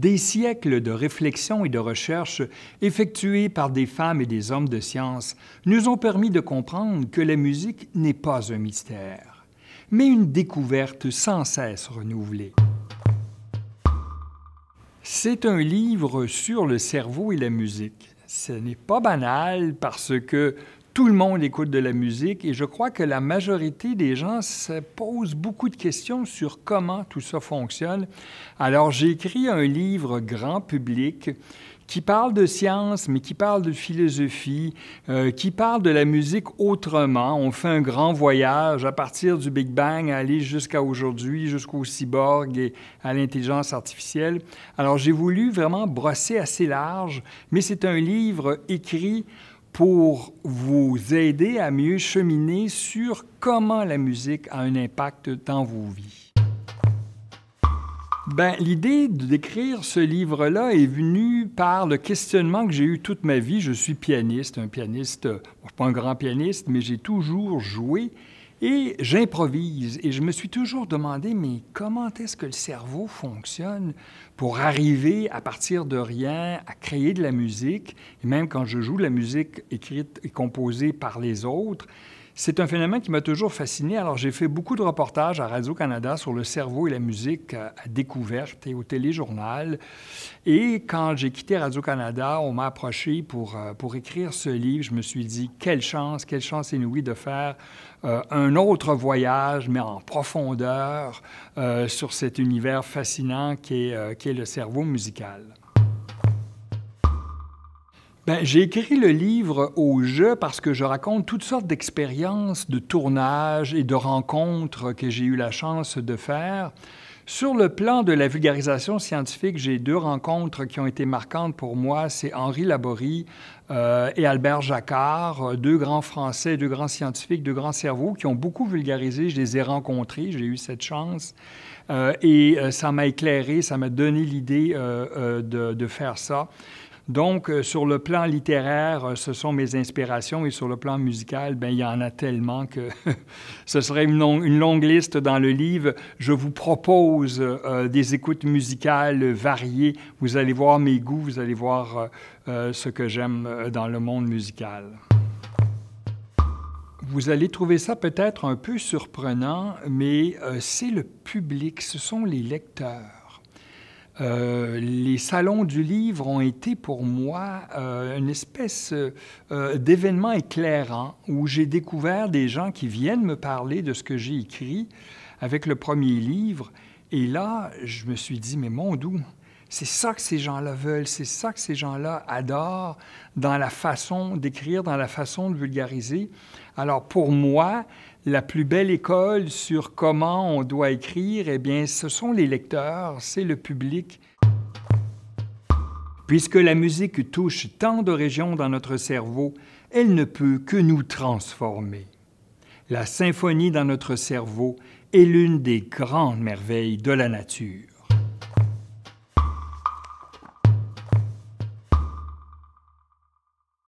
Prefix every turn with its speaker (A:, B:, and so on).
A: des siècles de réflexion et de recherche effectuées par des femmes et des hommes de science nous ont permis de comprendre que la musique n'est pas un mystère, mais une découverte sans cesse renouvelée. C'est un livre sur le cerveau et la musique. Ce n'est pas banal parce que tout le monde écoute de la musique et je crois que la majorité des gens se posent beaucoup de questions sur comment tout ça fonctionne. Alors j'ai écrit un livre grand public qui parle de science, mais qui parle de philosophie, euh, qui parle de la musique autrement. On fait un grand voyage à partir du Big Bang, aller jusqu'à aujourd'hui, jusqu'au cyborg et à l'intelligence artificielle. Alors j'ai voulu vraiment brosser assez large, mais c'est un livre écrit pour vous aider à mieux cheminer sur comment la musique a un impact dans vos vies. Ben, l'idée d'écrire ce livre-là est venue par le questionnement que j'ai eu toute ma vie. Je suis pianiste, un pianiste, pas un grand pianiste, mais j'ai toujours joué et j'improvise. Et je me suis toujours demandé, mais comment est-ce que le cerveau fonctionne pour arriver à partir de rien à créer de la musique? Et même quand je joue de la musique écrite et composée par les autres, c'est un phénomène qui m'a toujours fasciné. Alors, j'ai fait beaucoup de reportages à Radio-Canada sur le cerveau et la musique euh, à découverte et au téléjournal. Et quand j'ai quitté Radio-Canada, on m'a approché euh, pour, écrire ce livre. Je me suis dit, quelle chance, quelle chance inouïe de faire euh, un autre voyage, mais en profondeur, sur cet univers fascinant qu'est est le cerveau musical. Ben, j'ai écrit le livre au jeu parce que je raconte toutes sortes d'expériences de tournage et de rencontres que j'ai eu la chance de faire. Sur le plan de la vulgarisation scientifique, j'ai deux rencontres qui ont été marquantes pour moi. C'est Henri Laborie euh, et Albert Jacquard, euh, deux grands Français, deux grands scientifiques, deux grands cerveaux qui ont beaucoup vulgarisé. Je les ai rencontrés, j'ai eu cette chance. Euh, et ça m'a éclairé, ça m'a donné l'idée de faire ça. Donc, euh, sur le plan littéraire, euh, ce sont mes inspirations et sur le plan musical, ben, il y en a tellement que ce serait une, longue liste dans le livre. Je vous propose euh, des écoutes musicales variées. Vous allez voir mes goûts, vous allez voir ce que j'aime dans le monde musical. Vous allez trouver ça peut-être un peu surprenant, mais c'est le public, ce sont les lecteurs. Euh, les salons du livre ont été pour moi euh, une espèce euh, d'événement éclairant où j'ai découvert des gens qui viennent me parler de ce que j'ai écrit avec le premier livre. Et là, je me suis dit, mais mon doux, c'est ça que ces gens-là veulent, c'est ça que ces gens-là adorent dans la façon d'écrire, dans la façon de vulgariser. Alors pour moi, la plus belle école sur comment on doit écrire, eh bien, ce sont les lecteurs, c'est le public. Puisque la musique touche tant de régions dans notre cerveau, elle ne peut que nous transformer. La symphonie dans notre cerveau est l'une des grandes merveilles de la nature.